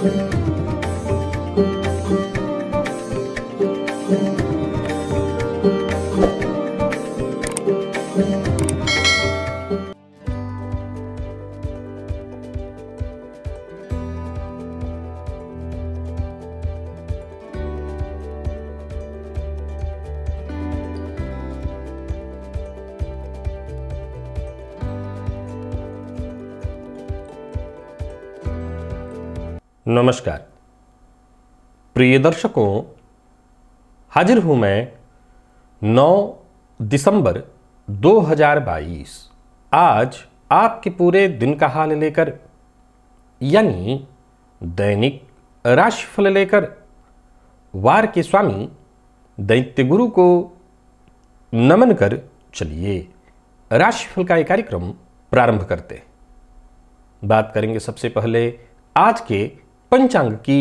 Thank you. प्रिय दर्शकों हाजिर हूं मैं 9 दिसंबर 2022 आज आपके पूरे दिन का हाल लेकर यानी दैनिक राशिफल लेकर वार के स्वामी दैत्य गुरु को नमन कर चलिए राशिफल का एक कार्यक्रम प्रारंभ करते बात करेंगे सबसे पहले आज के पंचांग की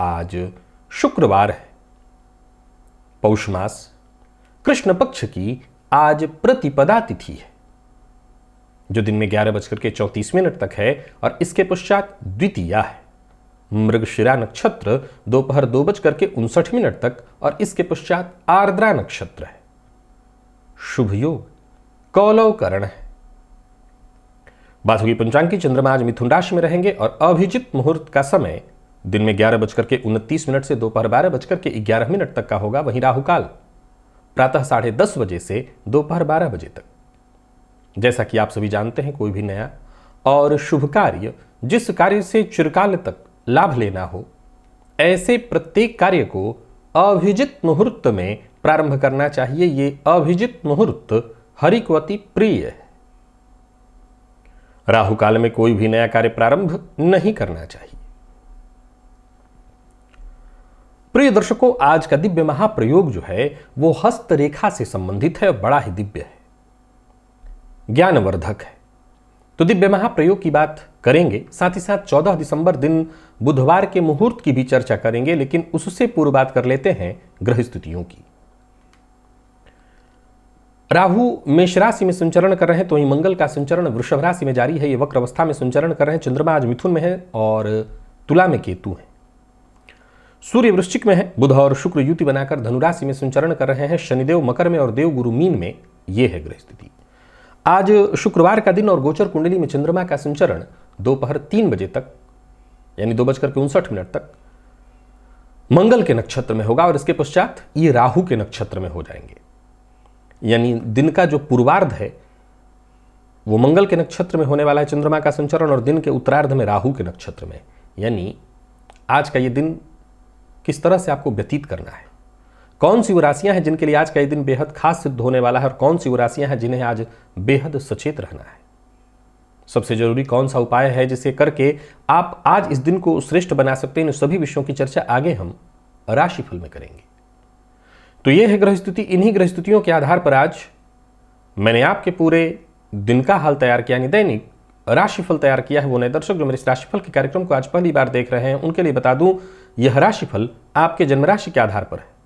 आज शुक्रवार है पौषमास कृष्ण पक्ष की आज प्रतिपदा तिथि है जो दिन में ग्यारह बजकर के चौतीस मिनट तक है और इसके पश्चात द्वितीया है मृगशिरा नक्षत्र दोपहर दो, दो बजकर के उनसठ मिनट तक और इसके पश्चात आर्द्रा नक्षत्र है शुभ योग कौलवकरण है बात होगी पंचांग की चंद्रमा आज मिथुन राशि में रहेंगे और अभिजित मुहूर्त का समय दिन में ग्यारह बजकर के उनतीस मिनट से दोपहर बारह बजकर के ग्यारह मिनट तक का होगा वहीं राहुकाल प्रातः साढ़े दस बजे से दोपहर बारह बजे तक जैसा कि आप सभी जानते हैं कोई भी नया और शुभ कार्य जिस कार्य से चिरकाल तक लाभ लेना हो ऐसे प्रत्येक कार्य को अभिजित मुहूर्त में प्रारंभ करना चाहिए ये अभिजित मुहूर्त हरिकवती प्रिय है राहु काल में कोई भी नया कार्य प्रारंभ नहीं करना चाहिए प्रिय दर्शकों आज का दिव्य महाप्रयोग जो है वो हस्तरेखा से संबंधित है और बड़ा ही दिव्य है ज्ञानवर्धक है तो दिव्य महाप्रयोग की बात करेंगे साथ ही साथ 14 दिसंबर दिन बुधवार के मुहूर्त की भी चर्चा करेंगे लेकिन उससे पूर्व बात कर लेते हैं ग्रह स्थितियों की राहु मेष राशि में संचरण कर रहे हैं तो वहीं मंगल का संचरण वृषभ राशि में जारी है ये वक्र अवस्था में संचरण कर रहे हैं चंद्रमा आज मिथुन में है और तुला में केतु है सूर्य वृश्चिक में है बुध और शुक्र युति बनाकर धनुराशि में संचरण कर रहे हैं शनिदेव मकर में और देव गुरु मीन में यह है ग्रह स्थिति आज शुक्रवार का दिन और गोचर कुंडली में चंद्रमा का संचरण दोपहर तीन बजे तक यानी दो बजकर के उनसठ मिनट तक मंगल के नक्षत्र में होगा और इसके पश्चात ये राहु के नक्षत्र में हो जाएंगे यानी दिन का जो पूर्वार्ध है वो मंगल के नक्षत्र में होने वाला है चंद्रमा का संचरण और दिन के उत्तरार्ध में राहु के नक्षत्र में यानी आज का ये दिन किस तरह से आपको व्यतीत करना है कौन सी वो हैं जिनके लिए आज का ये दिन बेहद खास सिद्ध होने वाला है और कौन सी वो हैं जिन्हें आज बेहद सचेत रहना है सबसे जरूरी कौन सा उपाय है जिसे करके आप आज इस दिन को श्रेष्ठ बना सकते हैं इन सभी विषयों की चर्चा आगे हम राशिफल में करेंगे तो ये है ग्रह स्थिति इन्हीं ग्रह स्थितियों के आधार पर आज मैंने आपके पूरे दिन का हाल तैयार किया यानी दैनिक राशिफल तैयार किया है वो नए दर्शक जो मेरे इस राशिफल के कार्यक्रम को आज पहली बार देख रहे हैं उनके लिए बता दूं यह राशिफल आपके जन्म राशि के आधार पर है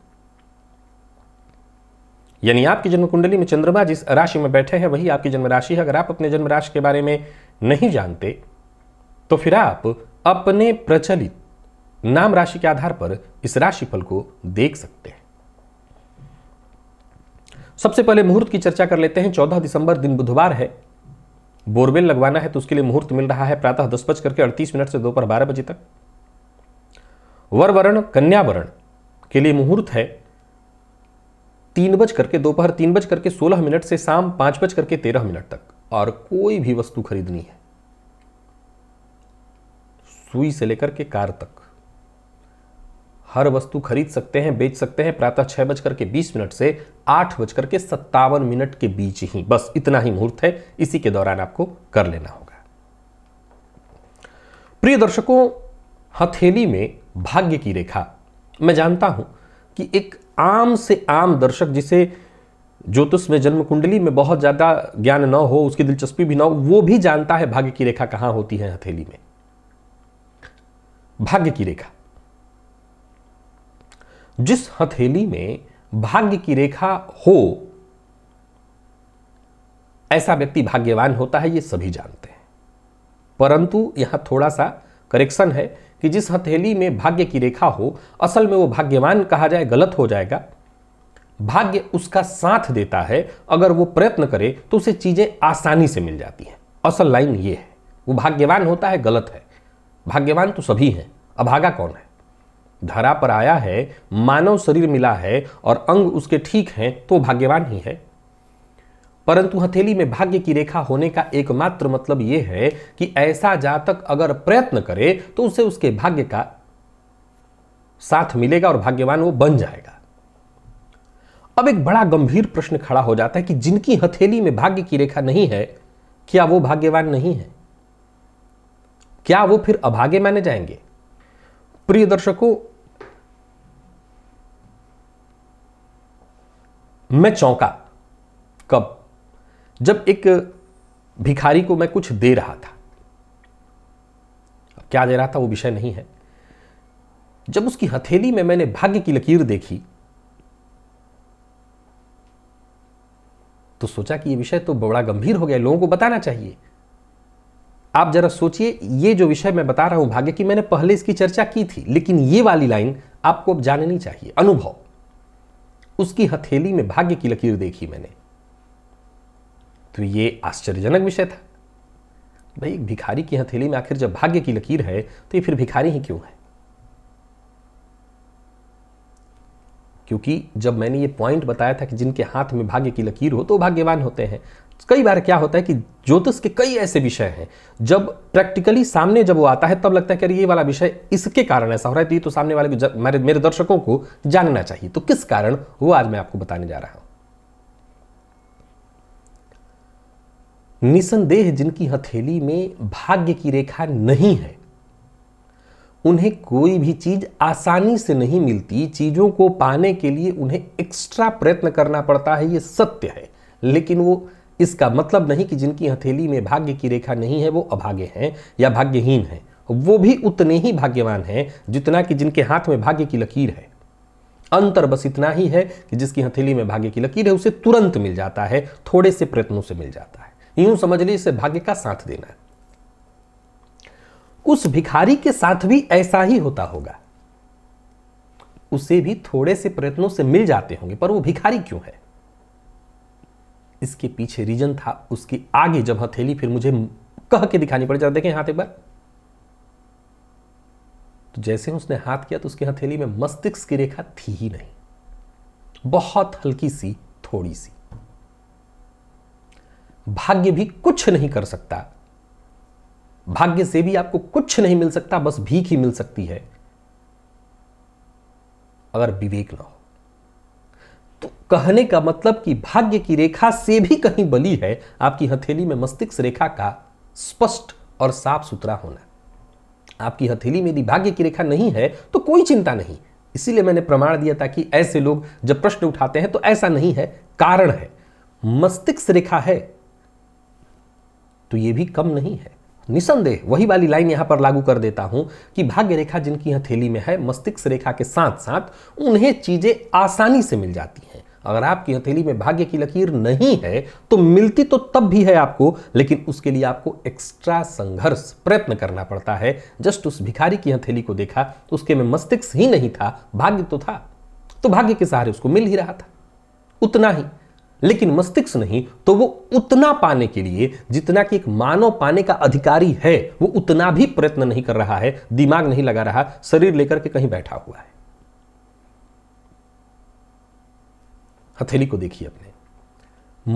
यानी आपकी जन्म कुंडली में चंद्रमा जिस राशि में बैठे हैं वही आपकी जन्म राशि है अगर आप अपने जन्म राशि के बारे में नहीं जानते तो फिर आप अपने प्रचलित नाम राशि के आधार पर इस राशिफल को देख सकते हैं सबसे पहले मुहूर्त की चर्चा कर लेते हैं 14 दिसंबर दिन बुधवार है बोरवेल लगवाना है तो उसके लिए मुहूर्त मिल रहा है प्रातः दस बज करके अड़तीस मिनट से दोपहर बारह बजे तक वर वर्ण कन्या के लिए मुहूर्त है तीन बज करके दोपहर तीन बज करके सोलह मिनट से शाम पांच बज करके तेरह मिनट तक और कोई भी वस्तु खरीदनी है सुई से लेकर के कार तक हर वस्तु खरीद सकते हैं बेच सकते हैं प्रातः छह बजकर के बीस मिनट से आठ बजकर के सत्तावन मिनट के बीच ही बस इतना ही मुहूर्त है इसी के दौरान आपको कर लेना होगा प्रिय दर्शकों हथेली में भाग्य की रेखा मैं जानता हूं कि एक आम से आम दर्शक जिसे ज्योतिष में जन्म कुंडली में बहुत ज़्यादा ज्ञान न हो उसकी दिलचस्पी भी ना हो वो भी जानता है भाग्य की रेखा कहां होती है हथेली में भाग्य की रेखा जिस हथेली में भाग्य की रेखा हो ऐसा व्यक्ति भाग्यवान होता है ये सभी जानते हैं परंतु यहां थोड़ा सा करेक्शन है कि जिस हथेली में भाग्य की रेखा हो असल में वो भाग्यवान कहा जाए गलत हो जाएगा भाग्य उसका साथ देता है अगर वो प्रयत्न करे तो उसे चीज़ें आसानी से मिल जाती हैं असल लाइन ये है वो भाग्यवान होता है गलत है भाग्यवान तो सभी हैं अभागा कौन है धरा पर आया है मानव शरीर मिला है और अंग उसके ठीक हैं तो भाग्यवान ही है परंतु हथेली में भाग्य की रेखा होने का एकमात्र मतलब यह है कि ऐसा जातक अगर प्रयत्न करे तो उसे उसके भाग्य का साथ मिलेगा और भाग्यवान वो बन जाएगा अब एक बड़ा गंभीर प्रश्न खड़ा हो जाता है कि जिनकी हथेली में भाग्य की रेखा नहीं है क्या वो भाग्यवान नहीं है क्या वो फिर अभागे माने जाएंगे प्रिय दर्शकों मैं चौंका कब जब एक भिखारी को मैं कुछ दे रहा था अब क्या दे रहा था वो विषय नहीं है जब उसकी हथेली में मैंने भाग्य की लकीर देखी तो सोचा कि ये विषय तो बड़ा गंभीर हो गया लोगों को बताना चाहिए आप जरा सोचिए ये जो विषय मैं बता रहा हूं भाग्य की मैंने पहले इसकी चर्चा की थी लेकिन ये वाली लाइन आपको अब जाननी चाहिए अनुभव उसकी हथेली में भाग्य की लकीर देखी मैंने तो ये आश्चर्यजनक विषय था भाई एक भिखारी की हथेली में आखिर जब भाग्य की लकीर है तो ये फिर भिखारी ही क्यों है क्योंकि जब मैंने ये पॉइंट बताया था कि जिनके हाथ में भाग्य की लकीर हो तो भाग्यवान होते हैं कई बार क्या होता है कि ज्योतिष के कई ऐसे विषय हैं जब प्रैक्टिकली सामने जब वो आता है तब लगता है कि अरे ये वाला विषय इसके कारण ऐसा हो रहा है तो ये तो सामने वाले मेरे मेरे दर्शकों को जानना चाहिए तो किस कारण वो आज मैं आपको बताने जा रहा हूं निसंदेह जिनकी हथेली में भाग्य की रेखा नहीं है उन्हें कोई भी चीज आसानी से नहीं मिलती चीजों को पाने के लिए उन्हें एक्स्ट्रा प्रयत्न करना पड़ता है ये सत्य है लेकिन वो इसका मतलब नहीं कि जिनकी हथेली में भाग्य की रेखा नहीं है वो अभागे हैं या भाग्यहीन हैं वो भी उतने ही भाग्यवान हैं जितना कि जिनके हाथ में भाग्य की लकीर है अंतर बस इतना ही है कि जिसकी हथेली में भाग्य की लकीर है उसे तुरंत मिल जाता है थोड़े से प्रयत्नों से मिल जाता है यूं समझ लीजिए इसे भाग्य का साथ देना है उस भिखारी के साथ भी ऐसा ही होता होगा उसे भी थोड़े से प्रयत्नों से मिल जाते होंगे पर वो भिखारी क्यों है इसके पीछे रीजन था उसकी आगे जब हथेली फिर मुझे कह के दिखानी पड़ी जरा देखें हाथ एक बार तो जैसे ही उसने हाथ किया तो उसकी हथेली में मस्तिष्क की रेखा थी ही नहीं बहुत हल्की सी थोड़ी सी भाग्य भी कुछ नहीं कर सकता भाग्य से भी आपको कुछ नहीं मिल सकता बस भीख ही मिल सकती है अगर विवेक ना हो कहने का मतलब कि भाग्य की रेखा से भी कहीं बली है आपकी हथेली में मस्तिष्क रेखा का स्पष्ट और साफ सुथरा होना आपकी हथेली में यदि भाग्य की रेखा नहीं है तो कोई चिंता नहीं इसीलिए मैंने प्रमाण दिया था कि ऐसे लोग जब प्रश्न उठाते हैं तो ऐसा नहीं है कारण है मस्तिष्क रेखा है तो यह भी कम नहीं है निसंदेह वही वाली लाइन यहां पर लागू कर देता हूं कि भाग्य रेखा जिनकी हथेली में है मस्तिष्क रेखा के साथ साथ उन्हें चीजें आसानी से मिल जाती हैं अगर आपकी हथेली में भाग्य की लकीर नहीं है तो मिलती तो तब भी है आपको लेकिन उसके लिए आपको एक्स्ट्रा संघर्ष प्रयत्न करना पड़ता है जस्ट उस भिखारी की हथेली को देखा तो उसके में मस्तिष्क ही नहीं था भाग्य तो था तो भाग्य के सहारे उसको मिल ही रहा था उतना ही लेकिन मस्तिष्क नहीं तो वो उतना पाने के लिए जितना कि एक मानव पाने का अधिकारी है वो उतना भी प्रयत्न नहीं कर रहा है दिमाग नहीं लगा रहा शरीर लेकर के कहीं बैठा हुआ है हथेली को देखिए अपने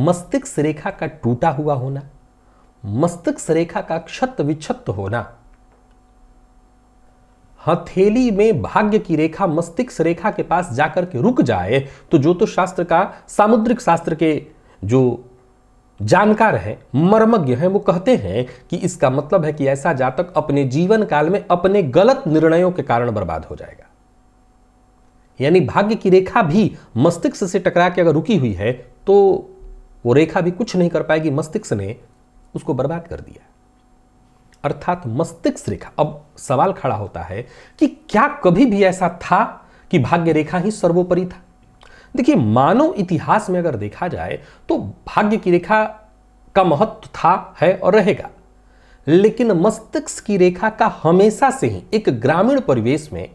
मस्तिष्क रेखा का टूटा हुआ होना मस्तिष्क रेखा का क्षत विक्षत होना हथेली में भाग्य की रेखा मस्तिष्क रेखा के पास जाकर के रुक जाए तो ज्योतिष शास्त्र का सामुद्रिक शास्त्र के जो जानकार हैं मर्मज्ञ हैं वो कहते हैं कि इसका मतलब है कि ऐसा जातक अपने जीवन काल में अपने गलत निर्णयों के कारण बर्बाद हो जाएगा यानी भाग्य की रेखा भी मस्तिष्क से टकरा के अगर रुकी हुई है तो वो रेखा भी कुछ नहीं कर पाएगी मस्तिष्क ने उसको बर्बाद कर दिया अर्थात मस्तिष्क रेखा अब सवाल खड़ा होता है कि क्या कभी भी ऐसा था कि भाग्य रेखा ही सर्वोपरि था देखिए मानव इतिहास में अगर देखा जाए तो भाग्य की रेखा का महत्व था है और रहेगा लेकिन मस्तिष्क की रेखा का हमेशा से ही एक ग्रामीण परिवेश में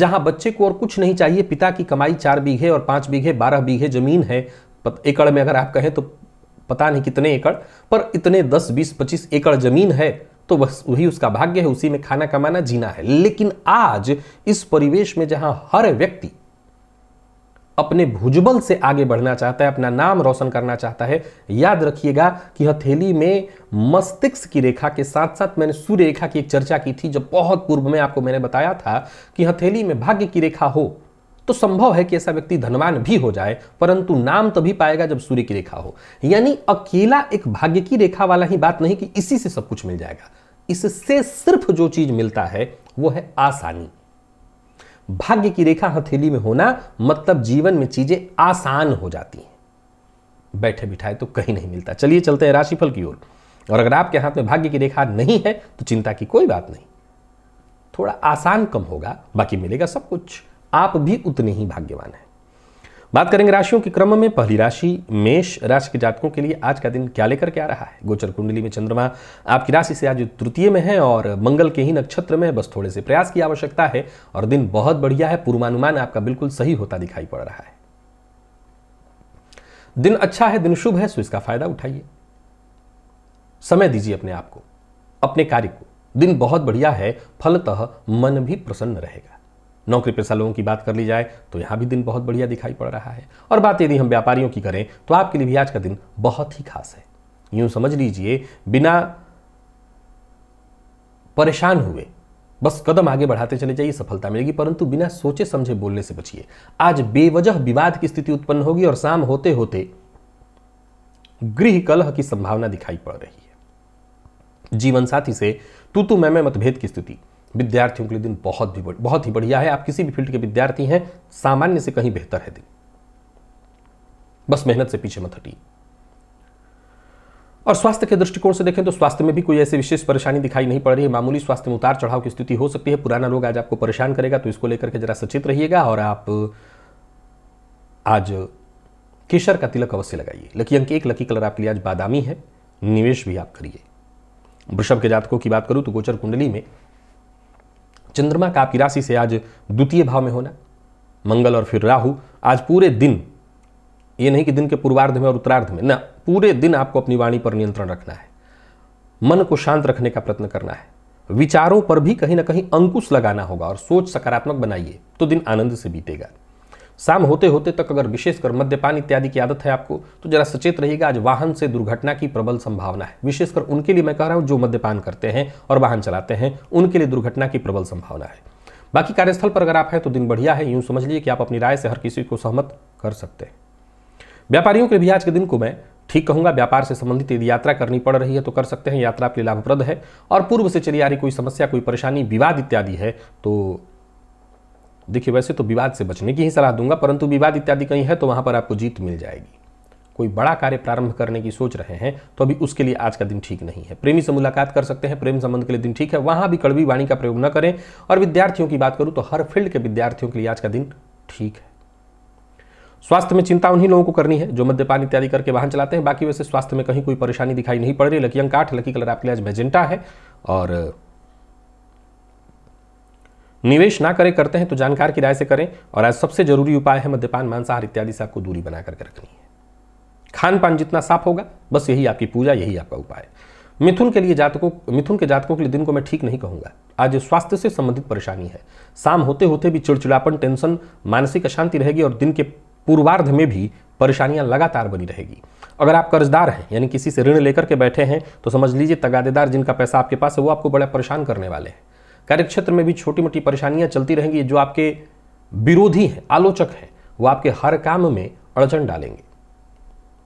जहां बच्चे को और कुछ नहीं चाहिए पिता की कमाई चार बीघे और पांच बीघे बारह बीघे जमीन है एकड़ में अगर आप कहें तो पता नहीं कितने एकड़ पर इतने दस बीस पच्चीस एकड़ जमीन है तो बस वही उसका भाग्य है उसी में खाना कमाना जीना है लेकिन आज इस परिवेश में जहां हर व्यक्ति अपने भुजबल से आगे बढ़ना चाहता है अपना नाम रोशन करना चाहता है याद रखिएगा कि हथेली में मस्तिष्क की रेखा के साथ साथ मैंने सूर्य रेखा की एक चर्चा की थी जो बहुत पूर्व में आपको मैंने बताया था कि हथेली में भाग्य की रेखा हो तो संभव है कि ऐसा व्यक्ति धनवान भी हो जाए परंतु नाम तभी तो पाएगा जब सूर्य की रेखा हो यानी अकेला एक भाग्य की रेखा वाला ही बात नहीं कि इसी से सब कुछ मिल जाएगा इससे सिर्फ जो चीज मिलता है वो है आसानी भाग्य की रेखा हथेली में होना मतलब जीवन में चीजें आसान हो जाती हैं बैठे बिठाए तो कहीं नहीं मिलता चलिए चलते हैं राशिफल की ओर और अगर आपके हाथ में भाग्य की रेखा नहीं है तो चिंता की कोई बात नहीं थोड़ा आसान कम होगा बाकी मिलेगा सब कुछ आप भी उतने ही भाग्यवान हैं बात करेंगे राशियों के क्रम में पहली राशि मेष राशि के जातकों के लिए आज का दिन क्या लेकर के आ रहा है गोचर कुंडली में चंद्रमा आपकी राशि से आज तृतीय में है और मंगल के ही नक्षत्र में बस थोड़े से प्रयास की आवश्यकता है और दिन बहुत बढ़िया है पूर्वानुमान आपका बिल्कुल सही होता दिखाई पड़ रहा है दिन अच्छा है दिन शुभ है सो इसका फायदा उठाइए समय दीजिए अपने आप को अपने कार्य को दिन बहुत बढ़िया है फलतः मन भी प्रसन्न रहेगा नौकरी पेशा लोगों की बात कर ली जाए तो यहाँ भी दिन बहुत बढ़िया दिखाई पड़ रहा है और बात यदि हम व्यापारियों की करें तो आपके लिए भी आज का दिन बहुत ही खास है यूं समझ लीजिए बिना परेशान हुए बस कदम आगे बढ़ाते चले जाइए सफलता मिलेगी परंतु बिना सोचे समझे बोलने से बचिए आज बेवजह विवाद की स्थिति उत्पन्न होगी और शाम होते होते गृह कलह की संभावना दिखाई पड़ रही है जीवन साथी से तू तू मैं मैं मतभेद की स्थिति विद्यार्थियों के लिए दिन बहुत भी बहुत ही बढ़िया है आप किसी भी फील्ड के विद्यार्थी हैं सामान्य से कहीं बेहतर है दिन बस मेहनत से पीछे मत हटिए और स्वास्थ्य के दृष्टिकोण से देखें तो स्वास्थ्य में भी कोई ऐसी विशेष परेशानी दिखाई नहीं पड़ रही है मामूली स्वास्थ्य में उतार चढ़ाव की स्थिति हो सकती है पुराना रोग आज आपको परेशान करेगा तो इसको लेकर के जरा सचेत रहिएगा और आप आज केशर का तिलक अवश्य लगाइए लकी अंक एक लकी कलर आपके लिए आज बादामी है निवेश भी आप करिए वृषभ के जातकों की बात करूं तो गोचर कुंडली में चंद्रमा का आपकी राशि से आज द्वितीय भाव में होना मंगल और फिर राहु आज पूरे दिन ये नहीं कि दिन के पूर्वार्ध में और उत्तरार्ध में ना पूरे दिन आपको अपनी वाणी पर नियंत्रण रखना है मन को शांत रखने का प्रयत्न करना है विचारों पर भी कहीं ना कहीं अंकुश लगाना होगा और सोच सकारात्मक बनाइए तो दिन आनंद से बीतेगा शाम होते होते तक अगर विशेषकर मद्यपान इत्यादि की आदत है आपको तो जरा सचेत रहिएगा आज वाहन से दुर्घटना की प्रबल संभावना है विशेषकर उनके लिए मैं कह रहा हूँ जो मद्यपान करते हैं और वाहन चलाते हैं उनके लिए दुर्घटना की प्रबल संभावना है बाकी कार्यस्थल पर अगर आप हैं तो दिन बढ़िया है यूं समझ लिए कि आप अपनी राय से हर किसी को सहमत कर सकते हैं व्यापारियों के लिए भी आज के दिन को मैं ठीक कहूंगा व्यापार से संबंधित यदि यात्रा करनी पड़ रही है तो कर सकते हैं यात्रा आपके लिए लाभप्रद है और पूर्व से चली आ रही कोई समस्या कोई परेशानी विवाद इत्यादि है तो देखिए वैसे तो विवाद से बचने की ही सलाह दूंगा परंतु विवाद इत्यादि कहीं है तो वहाँ पर आपको जीत मिल जाएगी कोई बड़ा कार्य प्रारंभ करने की सोच रहे हैं तो अभी उसके लिए आज का दिन ठीक नहीं है प्रेमी से मुलाकात कर सकते हैं प्रेम संबंध के लिए दिन ठीक है वहाँ भी कड़वी वाणी का प्रयोग न करें और विद्यार्थियों की बात करूँ तो हर फील्ड के विद्यार्थियों के लिए आज का दिन ठीक है स्वास्थ्य में चिंता उन्हीं लोगों को करनी है जो मद्यपान इत्यादि करके वाहन चलाते हैं बाकी वैसे स्वास्थ्य में कहीं कोई परेशानी दिखाई नहीं पड़ रही लकी अंक आठ लकी कलर आपके लिए आज मेजेंटा है और निवेश ना करें करते हैं तो जानकार की राय से करें और आज सबसे जरूरी उपाय है मद्यपान मांसाहार इत्यादि से आपको दूरी बना करके रखनी है खान पान जितना साफ होगा बस यही आपकी पूजा यही आपका उपाय मिथुन के लिए जातकों मिथुन के जातकों के लिए दिन को मैं ठीक नहीं कहूंगा आज स्वास्थ्य से संबंधित परेशानी है शाम होते होते भी चिड़चिड़ापन टेंशन मानसिक अशांति रहेगी और दिन के पूर्वार्ध में भी परेशानियां लगातार बनी रहेगी अगर आप कर्जदार हैं यानी किसी से ऋण लेकर के बैठे हैं तो समझ लीजिए तगादेदार जिनका पैसा आपके पास है वो आपको बड़ा परेशान करने वाले हैं कार्यक्षेत्र में भी छोटी मोटी परेशानियां चलती रहेंगी जो आपके विरोधी हैं आलोचक हैं वो आपके हर काम में अड़चन डालेंगे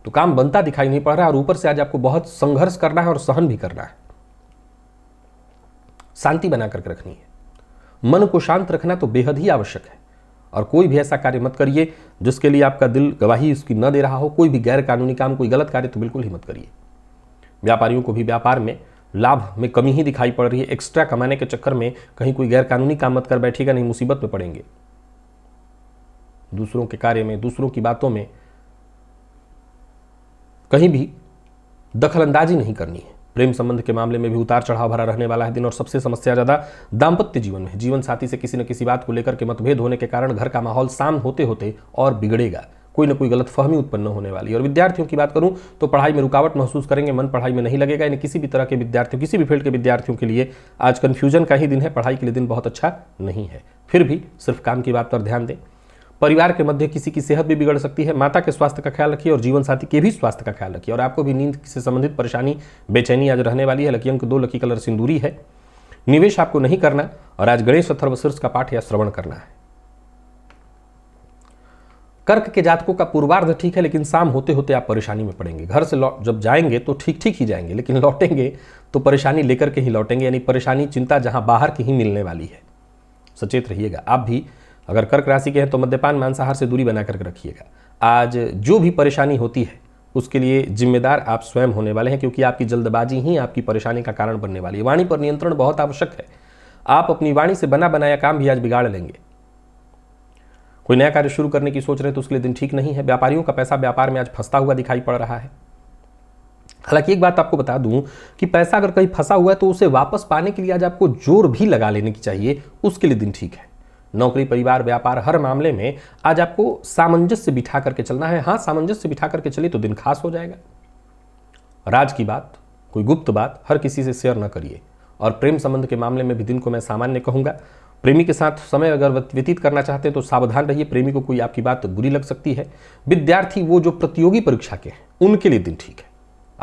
तो काम बनता दिखाई नहीं पड़ रहा है और ऊपर से आज आपको बहुत संघर्ष करना है और सहन भी करना है शांति बना करके रखनी है मन को शांत रखना तो बेहद ही आवश्यक है और कोई भी ऐसा कार्य मत करिए जिसके लिए आपका दिल गवाही उसकी न दे रहा हो कोई भी गैर कानूनी काम कोई गलत कार्य तो बिल्कुल ही मत करिए व्यापारियों को भी व्यापार में लाभ में कमी ही दिखाई पड़ रही है एक्स्ट्रा कमाने के चक्कर में कहीं कोई गैरकानूनी काम मत कर बैठेगा नहीं मुसीबत में पड़ेंगे दूसरों के कार्य में दूसरों की बातों में कहीं भी अंदाजी नहीं करनी है प्रेम संबंध के मामले में भी उतार चढ़ाव भरा रहने वाला है दिन और सबसे समस्या ज़्यादा दाम्पत्य जीवन में जीवन साथी से किसी न किसी बात को लेकर के मतभेद होने के कारण घर का माहौल शाम होते होते और बिगड़ेगा कोई ना कोई गलत फहमी उत्पन्न होने वाली है और विद्यार्थियों की बात करूं तो पढ़ाई में रुकावट महसूस करेंगे मन पढ़ाई में नहीं लगेगा यानी किसी भी तरह के विद्यार्थियों किसी भी फील्ड के विद्यार्थियों के लिए आज कन्फ्यूजन का ही दिन है पढ़ाई के लिए दिन बहुत अच्छा नहीं है फिर भी सिर्फ काम की बात पर ध्यान दें परिवार के मध्य किसी की सेहत भी बिगड़ सकती है माता के स्वास्थ्य का ख्याल रखिए और जीवन साथी के भी स्वास्थ्य का ख्याल रखिए और आपको भी नींद से संबंधित परेशानी बेचैनी आज रहने वाली है लकी अंक दो लकी कलर सिंदूरी है निवेश आपको नहीं करना और आज गणेश अथर्वशीर्ष का पाठ या श्रवण करना है कर्क के जातकों का पूर्वार्ध ठीक है लेकिन शाम होते होते आप परेशानी में पड़ेंगे घर से लौट जब जाएंगे तो ठीक ठीक ही जाएंगे लेकिन लौटेंगे तो परेशानी लेकर के ही लौटेंगे यानी परेशानी चिंता जहाँ बाहर की ही मिलने वाली है सचेत रहिएगा आप भी अगर कर्क राशि के हैं तो मद्यपान मांसाहार से दूरी बना करके रखिएगा आज जो भी परेशानी होती है उसके लिए जिम्मेदार आप स्वयं होने वाले हैं क्योंकि आपकी जल्दबाजी ही आपकी परेशानी का कारण बनने वाली है वाणी पर नियंत्रण बहुत आवश्यक है आप अपनी वाणी से बना बनाया काम भी आज बिगाड़ लेंगे कोई नया कार्य शुरू करने की सोच रहे हैं तो उसके लिए दिन ठीक नहीं है व्यापारियों का पैसा व्यापार में आज फंसता हुआ दिखाई पड़ रहा है हालांकि एक बात आपको बता दूं कि पैसा अगर कहीं फंसा हुआ है तो उसे वापस पाने के लिए आज आपको जोर भी लगा लेने की चाहिए उसके लिए दिन ठीक है नौकरी परिवार व्यापार हर मामले में आज आपको सामंजस्य बिठा करके चलना है हाँ सामंजस्य बिठा करके चलिए तो दिन खास हो जाएगा राज की बात कोई गुप्त बात हर किसी से शेयर न करिए और प्रेम संबंध के मामले में भी दिन को मैं सामान्य कहूंगा प्रेमी के साथ समय अगर व्यतीत करना चाहते हैं तो सावधान रहिए प्रेमी को कोई आपकी बात बुरी लग सकती है विद्यार्थी वो जो प्रतियोगी परीक्षा के हैं उनके लिए दिन ठीक है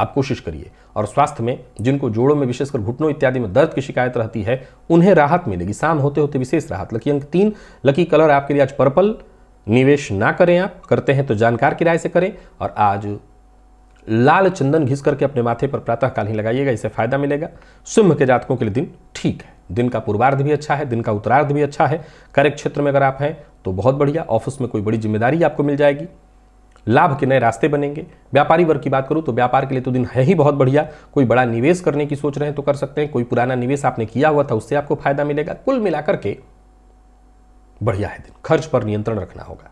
आप कोशिश करिए और स्वास्थ्य में जिनको जोड़ों में विशेषकर घुटनों इत्यादि में दर्द की शिकायत रहती है उन्हें राहत मिलेगी शाम होते होते विशेष राहत लकी अंक तीन लकी कलर आपके लिए आज पर्पल निवेश ना करें आप करते हैं तो जानकार किराए से करें और आज लाल चंदन घिस करके अपने माथे पर प्रातःकाल ही लगाइएगा इसे फायदा मिलेगा सिंह के जातकों के लिए दिन ठीक है दिन का पूर्वार्ध भी अच्छा है दिन का उत्तरार्ध भी अच्छा है कार्य क्षेत्र में अगर आप हैं तो बहुत बढ़िया ऑफिस में कोई बड़ी जिम्मेदारी आपको मिल जाएगी लाभ के नए रास्ते बनेंगे व्यापारी वर्ग की बात करूँ तो व्यापार के लिए तो दिन है ही बहुत बढ़िया कोई बड़ा निवेश करने की सोच रहे हैं तो कर सकते हैं कोई पुराना निवेश आपने किया हुआ था उससे आपको फायदा मिलेगा कुल मिलाकर के बढ़िया है दिन खर्च पर नियंत्रण रखना होगा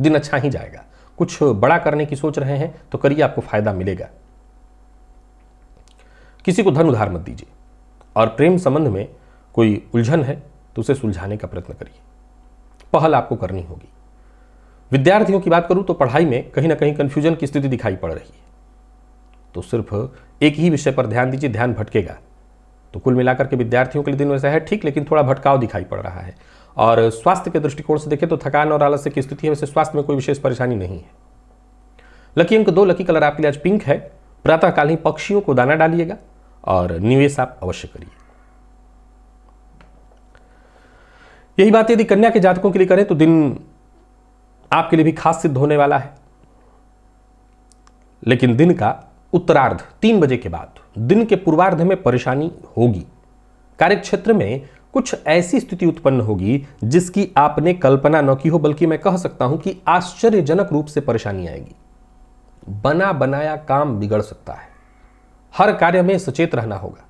दिन अच्छा ही जाएगा कुछ बड़ा करने की सोच रहे हैं तो करिए आपको फायदा मिलेगा किसी को धन उधार मत दीजिए और प्रेम संबंध में कोई उलझन है तो उसे सुलझाने का प्रयत्न करिए पहल आपको करनी होगी विद्यार्थियों की बात करूं तो पढ़ाई में कहीं ना कहीं कंफ्यूजन की स्थिति दिखाई पड़ रही है तो सिर्फ एक ही विषय पर ध्यान दीजिए ध्यान भटकेगा तो कुल मिलाकर के विद्यार्थियों के लिए दिन वैसा है ठीक लेकिन थोड़ा भटकाव दिखाई पड़ रहा है और स्वास्थ्य के दृष्टिकोण से देखें तो थकान और आलस्य की स्थिति है वैसे स्वास्थ्य में कोई विशेष परेशानी नहीं है लकी अंक दो लकी कलर आपके लिए आज पिंक है प्रातःकालीन पक्षियों को दाना डालिएगा और निवेश आप अवश्य करिए यही बात यदि कन्या के जातकों के लिए करें तो दिन आपके लिए भी खास सिद्ध होने वाला है लेकिन दिन का उत्तरार्ध तीन बजे के बाद दिन के पूर्वार्ध में परेशानी होगी कार्यक्षेत्र में कुछ ऐसी स्थिति उत्पन्न होगी जिसकी आपने कल्पना न की हो बल्कि मैं कह सकता हूं कि आश्चर्यजनक रूप से परेशानी आएगी बना बनाया काम बिगड़ सकता है हर कार्य में सचेत रहना होगा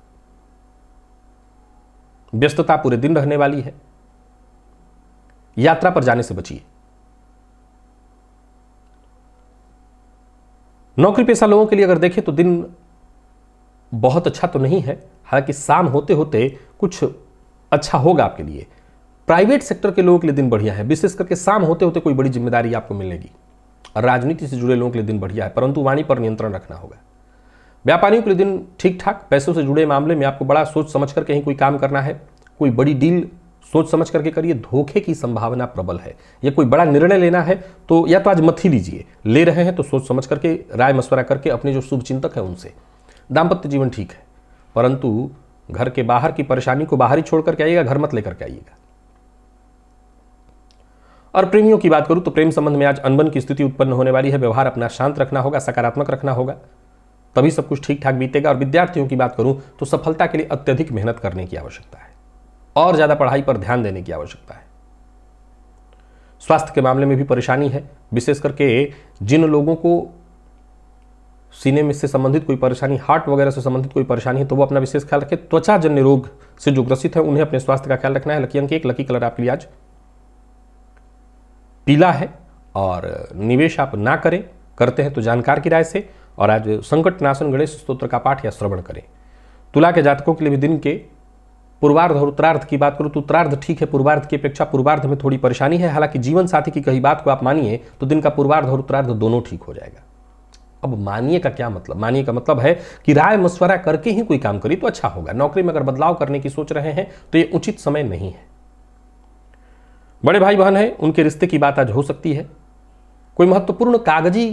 व्यस्तता पूरे दिन रहने वाली है यात्रा पर जाने से बचिए नौकरी पेशा लोगों के लिए अगर देखें तो दिन बहुत अच्छा तो नहीं है हालांकि शाम होते होते कुछ अच्छा होगा आपके लिए प्राइवेट सेक्टर के लोगों के लिए दिन बढ़िया है विशेष करके शाम होते होते कोई बड़ी जिम्मेदारी आपको मिलेगी राजनीति से जुड़े लोगों के लिए दिन बढ़िया है परंतु वाणी पर नियंत्रण रखना होगा व्यापारियों के लिए दिन ठीक ठाक पैसों से जुड़े मामले में आपको बड़ा सोच समझ करके ही कोई काम करना है कोई बड़ी डील सोच समझ करके करिए धोखे की संभावना प्रबल है या कोई बड़ा निर्णय लेना है तो या तो आज मत ही लीजिए ले रहे हैं तो सोच समझ करके राय मशवरा करके अपने जो शुभ चिंतक हैं उनसे दाम्पत्य जीवन ठीक है परंतु घर के बाहर की परेशानी को बाहर ही छोड़ करके आइएगा घर मत लेकर के आइएगा और प्रेमियों की बात करूं तो प्रेम संबंध में आज अनबन की स्थिति उत्पन्न होने वाली है व्यवहार अपना शांत रखना होगा सकारात्मक रखना होगा तभी सब कुछ ठीक ठाक बीतेगा और विद्यार्थियों की बात करूं तो सफलता के लिए अत्यधिक मेहनत करने की आवश्यकता है और ज़्यादा पढ़ाई पर ध्यान देने की आवश्यकता है स्वास्थ्य के मामले में भी परेशानी है विशेष करके जिन लोगों को सीने में से संबंधित कोई परेशानी हार्ट वगैरह से संबंधित कोई परेशानी है तो वो अपना विशेष ख्याल रखें त्वचा जन्य रोग से जो ग्रसित है उन्हें अपने स्वास्थ्य का ख्याल रखना है लकी अंक एक लकी कलर आपके लिए आज पीला है और निवेश आप ना करें करते हैं तो जानकार की राय से और आज संकट नाशन गणेश स्त्रोत्र का पाठ या श्रवण करें तुला के जातकों के लिए भी दिन के पूर्वार्ध और उत्तरार्ध की बात करूँ तो उत्तरार्ध ठीक है पूर्वार्ध की अपेक्षा पूर्वार्ध में थोड़ी परेशानी है हालांकि जीवन साथी की कही बात को आप मानिए तो दिन का पूर्वार्ध और उत्तरार्ध दोनों ठीक हो जाएगा अब मानिए का क्या मतलब मानिए का मतलब है कि राय मशवरा करके ही कोई काम करी तो अच्छा होगा नौकरी में अगर बदलाव करने की सोच रहे हैं तो ये उचित समय नहीं है बड़े भाई बहन है उनके रिश्ते की बात आज हो सकती है कोई महत्वपूर्ण कागजी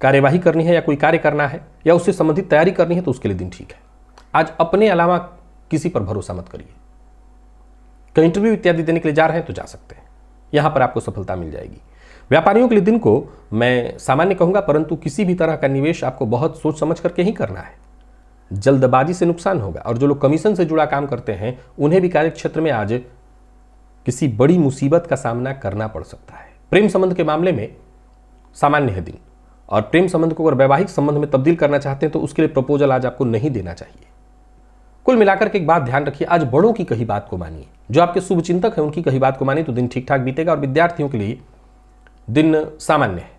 कार्यवाही करनी है या कोई कार्य करना है या उससे संबंधित तैयारी करनी है तो उसके लिए दिन ठीक है आज अपने अलावा किसी पर भरोसा मत करिए कहीं इंटरव्यू इत्यादि देने के लिए जा रहे हैं तो जा सकते हैं यहां पर आपको सफलता मिल जाएगी व्यापारियों के लिए दिन को मैं सामान्य कहूंगा परंतु किसी भी तरह का निवेश आपको बहुत सोच समझ करके ही करना है जल्दबाजी से नुकसान होगा और जो लोग कमीशन से जुड़ा काम करते हैं उन्हें भी कार्यक्षेत्र में आज किसी बड़ी मुसीबत का सामना करना पड़ सकता है प्रेम संबंध के मामले में सामान्य है दिन और प्रेम संबंध को अगर वैवाहिक संबंध में तब्दील करना चाहते हैं तो उसके लिए प्रपोजल आज आपको नहीं देना चाहिए कुल मिलाकर के एक बात ध्यान रखिए आज बड़ों की कही बात को मानिए जो आपके शुभचिंतक हैं उनकी कही बात को मानिए तो दिन ठीक ठाक बीतेगा और विद्यार्थियों के लिए दिन सामान्य है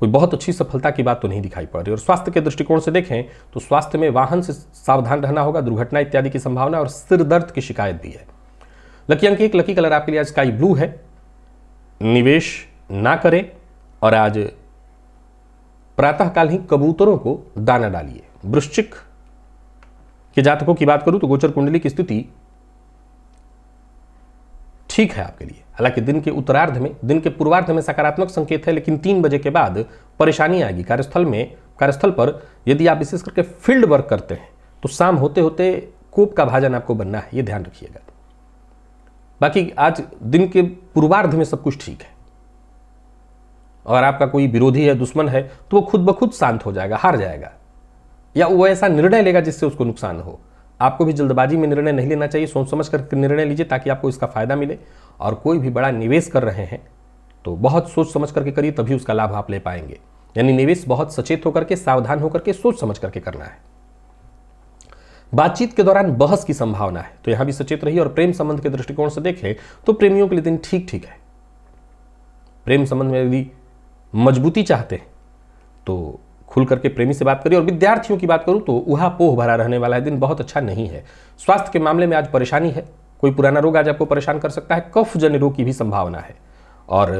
कोई बहुत अच्छी सफलता की बात तो नहीं दिखाई पड़ रही और स्वास्थ्य के दृष्टिकोण से देखें तो स्वास्थ्य में वाहन से सावधान रहना होगा दुर्घटना इत्यादि की संभावना और सिर दर्द की शिकायत भी है लकी अंक एक लकी कलर आपके लिए आज स्काई ब्लू है निवेश ना करें और आज प्रातःकाल ही कबूतरों को दाना डालिए वृश्चिक कि जातकों की बात करूं तो गोचर कुंडली की स्थिति ठीक है आपके लिए हालांकि दिन के उत्तरार्ध में दिन के पूर्वार्ध में सकारात्मक संकेत है लेकिन तीन बजे के बाद परेशानी आएगी कार्यस्थल में कार्यस्थल पर यदि आप विशेष करके फील्ड वर्क करते हैं तो शाम होते होते कोप का भाजन आपको बनना है ये ध्यान रखिएगा बाकी आज दिन के पूर्वार्ध में सब कुछ ठीक है अगर आपका कोई विरोधी है दुश्मन है तो वो खुद ब खुद शांत हो जाएगा हार जाएगा या वो ऐसा निर्णय लेगा जिससे उसको नुकसान हो आपको भी जल्दबाजी में निर्णय नहीं लेना चाहिए सोच समझ कर निर्णय लीजिए ताकि आपको इसका फ़ायदा मिले और कोई भी बड़ा निवेश कर रहे हैं तो बहुत सोच समझ करके करिए तभी उसका लाभ आप ले पाएंगे यानी निवेश बहुत सचेत होकर के सावधान होकर के सोच समझ करके करना है बातचीत के दौरान बहस की संभावना है तो यहां भी सचेत रहिए और प्रेम संबंध के दृष्टिकोण से देखें तो प्रेमियों के लिए दिन ठीक ठीक है प्रेम संबंध में यदि मजबूती चाहते हैं तो खुल करके प्रेमी से बात करिए और विद्यार्थियों की बात करूँ तो उहा पोह भरा रहने वाला है दिन बहुत अच्छा नहीं है स्वास्थ्य के मामले में आज परेशानी है कोई पुराना रोग आज आपको परेशान कर सकता है कफ जन्य रोग की भी संभावना है और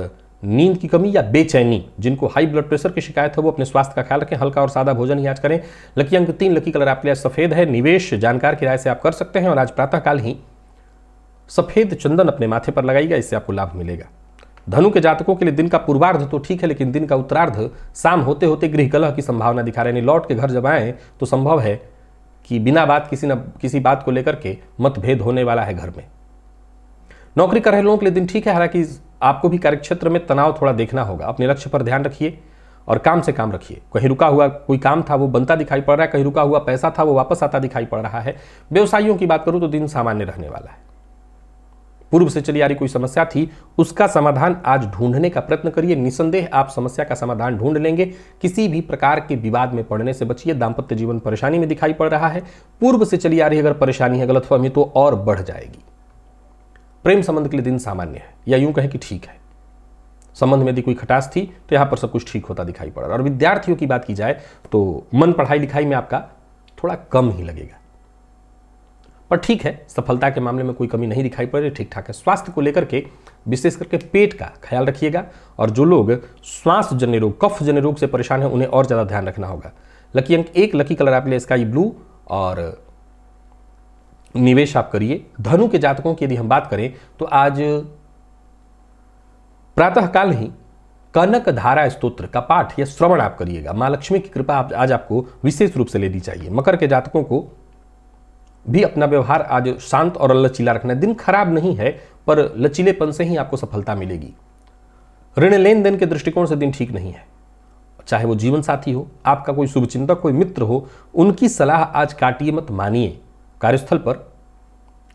नींद की कमी या बेचैनी जिनको हाई ब्लड प्रेशर की शिकायत है वो अपने स्वास्थ्य का ख्याल रखें हल्का और सादा भोजन ही आज करें लकी अंक तीन लकी कलर आपके लिए सफ़ेद है निवेश जानकार की राय से आप कर सकते हैं और आज प्रातःकाल ही सफ़ेद चंदन अपने माथे पर लगाइएगा इससे आपको लाभ मिलेगा धनु के जातकों के लिए दिन का पूर्वार्ध तो ठीक है लेकिन दिन का उत्तरार्ध शाम होते होते गृह कलह की संभावना दिखा रहे हैं लौट के घर जब आए तो संभव है कि बिना बात किसी न किसी बात को लेकर के मतभेद होने वाला है घर में नौकरी कर रहे लोगों के लिए दिन ठीक है हालांकि आपको भी कार्यक्षेत्र में तनाव थोड़ा देखना होगा अपने लक्ष्य पर ध्यान रखिए और काम से काम रखिए कहीं रुका हुआ कोई काम था वो बनता दिखाई पड़ रहा है कहीं रुका हुआ पैसा था वो वापस आता दिखाई पड़ रहा है व्यवसायियों की बात करूँ तो दिन सामान्य रहने वाला है पूर्व से चली आ रही कोई समस्या थी उसका समाधान आज ढूंढने का प्रयत्न करिए निसंदेह आप समस्या का समाधान ढूंढ लेंगे किसी भी प्रकार के विवाद में पड़ने से बचिए दाम्पत्य जीवन परेशानी में दिखाई पड़ रहा है पूर्व से चली आ रही अगर परेशानी है गलतफहमी तो और बढ़ जाएगी प्रेम संबंध के लिए दिन सामान्य है या यूं कहें कि ठीक है संबंध में यदि कोई खटास थी तो यहां पर सब कुछ ठीक होता दिखाई पड़ रहा है और विद्यार्थियों की बात की जाए तो मन पढ़ाई लिखाई में आपका थोड़ा कम ही लगेगा पर ठीक है सफलता के मामले में कोई कमी नहीं दिखाई पड़ रही ठीक ठाक है स्वास्थ्य को लेकर के विशेष करके पेट का ख्याल रखिएगा और जो लोग श्वास जन्य रोग कफ जन्य रोग से परेशान है उन्हें और ज़्यादा ध्यान रखना होगा लकी अंक एक लकी कलर आप ले स्काई ब्लू और निवेश आप करिए धनु के जातकों की यदि हम बात करें तो आज प्रातःकाल ही कनक धारा स्त्रोत्र का पाठ या श्रवण आप करिएगा माँ लक्ष्मी की कृपा आप, आज आपको विशेष रूप से लेनी चाहिए मकर के जातकों को भी अपना व्यवहार आज शांत और लचीला रखना दिन खराब नहीं है पर लचीलेपन से ही आपको सफलता मिलेगी ऋण लेन देन के दृष्टिकोण से दिन ठीक नहीं है चाहे वो जीवन साथी हो आपका कोई शुभचिंतक कोई मित्र हो उनकी सलाह आज काटिए मत मानिए कार्यस्थल पर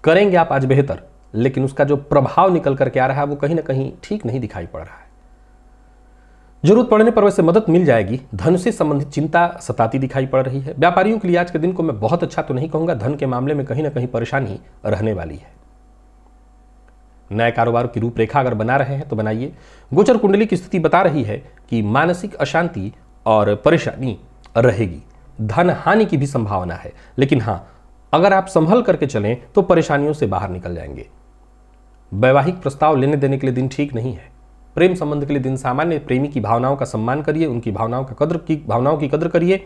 करेंगे आप आज बेहतर लेकिन उसका जो प्रभाव निकल करके आ रहा है वो कहीं ना कहीं ठीक नहीं दिखाई पड़ रहा है जरूरत पड़ने पर वैसे मदद मिल जाएगी धन से संबंधित चिंता सताती दिखाई पड़ रही है व्यापारियों के लिए आज के दिन को मैं बहुत अच्छा तो नहीं कहूंगा धन के मामले में कहीं ना कहीं परेशानी रहने वाली है नए कारोबार की रूपरेखा अगर बना रहे हैं तो बनाइए गोचर कुंडली की स्थिति बता रही है कि मानसिक अशांति और परेशानी रहेगी धन हानि की भी संभावना है लेकिन हां अगर आप संभल करके चलें तो परेशानियों से बाहर निकल जाएंगे वैवाहिक प्रस्ताव लेने देने के लिए दिन ठीक नहीं है प्रेम संबंध के लिए दिन सामान्य प्रेमी की भावनाओं का सम्मान करिए उनकी भावनाओं का कदर की भावनाओं की कदर करिए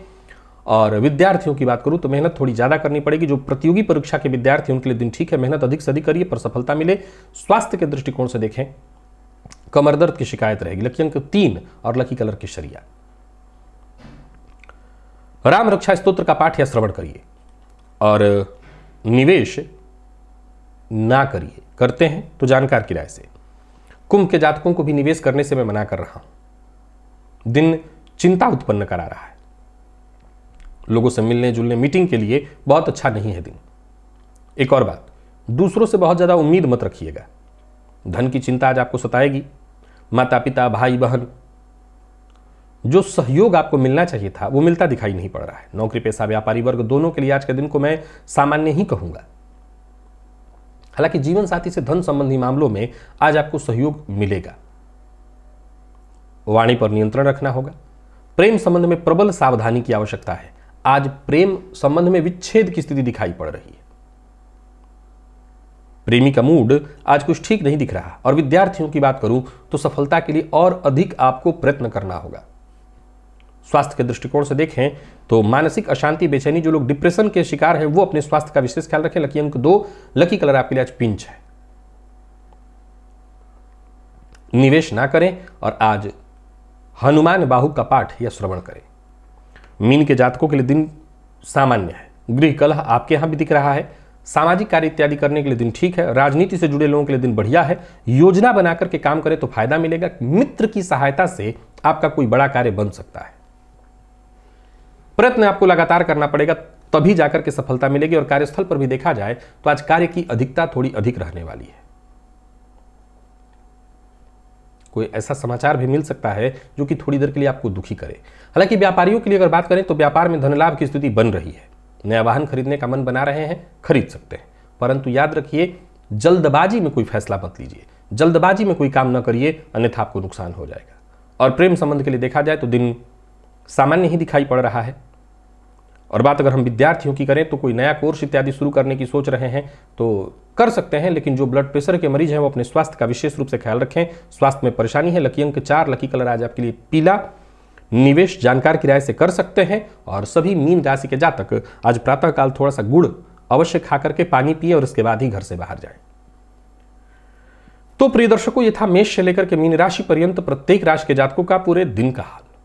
और विद्यार्थियों की बात करूँ तो मेहनत थोड़ी ज़्यादा करनी पड़ेगी जो प्रतियोगी परीक्षा के विद्यार्थी उनके लिए दिन ठीक है मेहनत अधिक से अधिक करिए पर सफलता मिले स्वास्थ्य के दृष्टिकोण से देखें कमर दर्द की शिकायत रहेगी लकी अंक तीन और लकी कलर की शरिया राम रक्षा स्त्रोत्र का पाठ या श्रवण करिए और निवेश ना करिए करते हैं तो जानकार की राय से कुंभ के जातकों को भी निवेश करने से मैं मना कर रहा हूं दिन चिंता उत्पन्न करा रहा है लोगों से मिलने जुलने मीटिंग के लिए बहुत अच्छा नहीं है दिन एक और बात दूसरों से बहुत ज़्यादा उम्मीद मत रखिएगा धन की चिंता आज आपको सताएगी माता पिता भाई बहन जो सहयोग आपको मिलना चाहिए था वो मिलता दिखाई नहीं पड़ रहा है नौकरी पेशा व्यापारी वर्ग दोनों के लिए आज के दिन को मैं सामान्य ही कहूंगा हालांकि जीवन साथी से धन संबंधी मामलों में आज आपको सहयोग मिलेगा वाणी पर नियंत्रण रखना होगा प्रेम संबंध में प्रबल सावधानी की आवश्यकता है आज प्रेम संबंध में विच्छेद की स्थिति दिखाई पड़ रही है प्रेमी का मूड आज कुछ ठीक नहीं दिख रहा और विद्यार्थियों की बात करूं तो सफलता के लिए और अधिक आपको प्रयत्न करना होगा स्वास्थ्य के दृष्टिकोण से देखें तो मानसिक अशांति बेचैनी जो लोग डिप्रेशन के शिकार हैं वो अपने स्वास्थ्य का विशेष ख्याल रखें लकी अंक दो लकी कलर आपके लिए आज पिंच है निवेश ना करें और आज हनुमान बाहु का पाठ या श्रवण करें मीन के जातकों के लिए दिन सामान्य है गृह कलह आपके यहां भी दिख रहा है सामाजिक कार्य इत्यादि करने के लिए दिन ठीक है राजनीति से जुड़े लोगों के लिए दिन बढ़िया है योजना बनाकर के काम करें तो फायदा मिलेगा मित्र की सहायता से आपका कोई बड़ा कार्य बन सकता है प्रयत्न आपको लगातार करना पड़ेगा तभी जाकर के सफलता मिलेगी और कार्यस्थल पर भी देखा जाए तो आज कार्य की अधिकता थोड़ी अधिक रहने वाली है कोई ऐसा समाचार भी मिल सकता है जो कि थोड़ी देर के लिए आपको दुखी करे हालांकि व्यापारियों के लिए अगर बात करें तो व्यापार में धनलाभ की स्थिति बन रही है नया वाहन खरीदने का मन बना रहे हैं खरीद सकते हैं परंतु याद रखिए जल्दबाजी में कोई फैसला मत लीजिए जल्दबाजी में कोई काम न करिए अन्यथा आपको नुकसान हो जाएगा और प्रेम संबंध के लिए देखा जाए तो दिन सामान्य ही दिखाई पड़ रहा है और बात अगर हम विद्यार्थियों की करें तो कोई नया कोर्स इत्यादि शुरू करने की सोच रहे हैं तो कर सकते हैं लेकिन जो ब्लड प्रेशर के मरीज हैं वो अपने स्वास्थ्य का विशेष रूप से ख्याल रखें स्वास्थ्य में परेशानी है लकी अंक चार लकी कलर आज आपके लिए पीला निवेश जानकार किराए से कर सकते हैं और सभी मीन राशि के जातक आज प्रातःकाल थोड़ा सा गुड़ अवश्य खा करके पानी पिए और इसके बाद ही घर से बाहर जाए तो प्रिय दर्शकों ये था मेष से लेकर के मीन राशि पर्यंत प्रत्येक राशि के जातकों का पूरे दिन का हाल